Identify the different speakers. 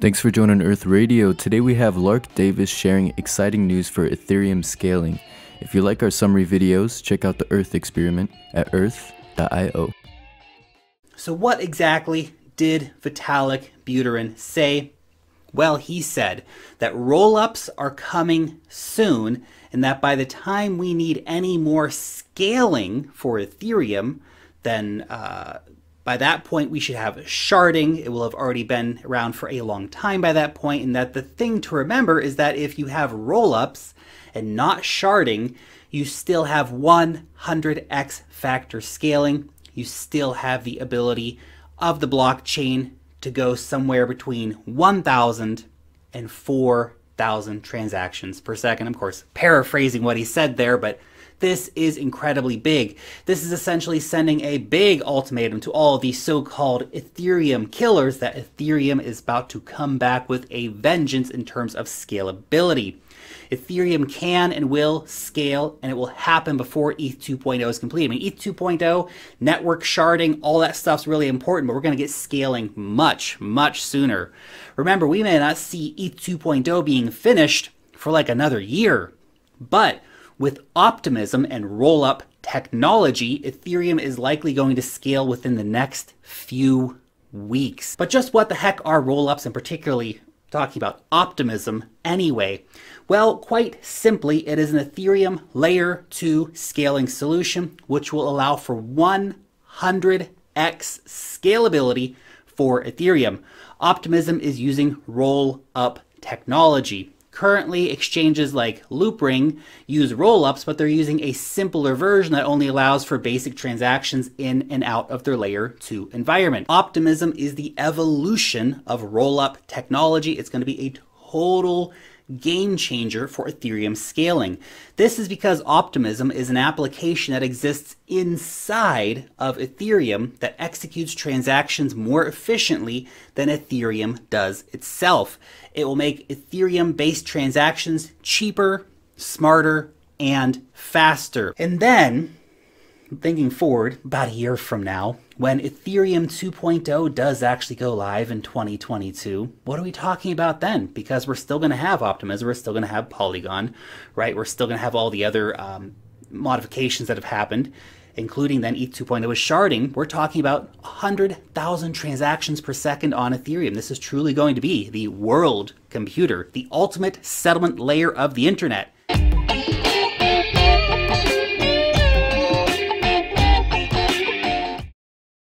Speaker 1: Thanks for joining Earth Radio. Today we have Lark Davis sharing exciting news for Ethereum scaling. If you like our summary videos, check out the Earth experiment at earth.io. So what exactly did Vitalik Buterin say? Well, he said that rollups are coming soon and that by the time we need any more scaling for Ethereum, then uh, by that point, we should have sharding. It will have already been around for a long time by that point, and that the thing to remember is that if you have rollups and not sharding, you still have 100x factor scaling. You still have the ability of the blockchain to go somewhere between 1,000 and 4 thousand transactions per second. Of course, paraphrasing what he said there, but this is incredibly big. This is essentially sending a big ultimatum to all the so-called Ethereum killers that Ethereum is about to come back with a vengeance in terms of scalability. Ethereum can and will scale, and it will happen before ETH 2.0 is complete. I mean, ETH 2.0, network sharding, all that stuff's really important, but we're going to get scaling much, much sooner. Remember, we may not see ETH 2.0 being finished for like another year. But with optimism and roll up technology, Ethereum is likely going to scale within the next few weeks. But just what the heck are roll ups and particularly talking about optimism anyway? Well, quite simply, it is an Ethereum layer 2 scaling solution which will allow for 100x scalability for Ethereum. Optimism is using roll up technology. Currently, exchanges like Loopring use rollups, but they're using a simpler version that only allows for basic transactions in and out of their layer 2 environment. Optimism is the evolution of rollup technology. It's going to be a total game changer for Ethereum scaling. This is because Optimism is an application that exists inside of Ethereum that executes transactions more efficiently than Ethereum does itself. It will make Ethereum based transactions cheaper, smarter, and faster. And then thinking forward about a year from now, when Ethereum 2.0 does actually go live in 2022, what are we talking about then? Because we're still going to have Optimism, we're still going to have Polygon, right? We're still going to have all the other um, modifications that have happened, including then ETH 2.0 with sharding. We're talking about 100,000 transactions per second on Ethereum. This is truly going to be the world computer, the ultimate settlement layer of the internet.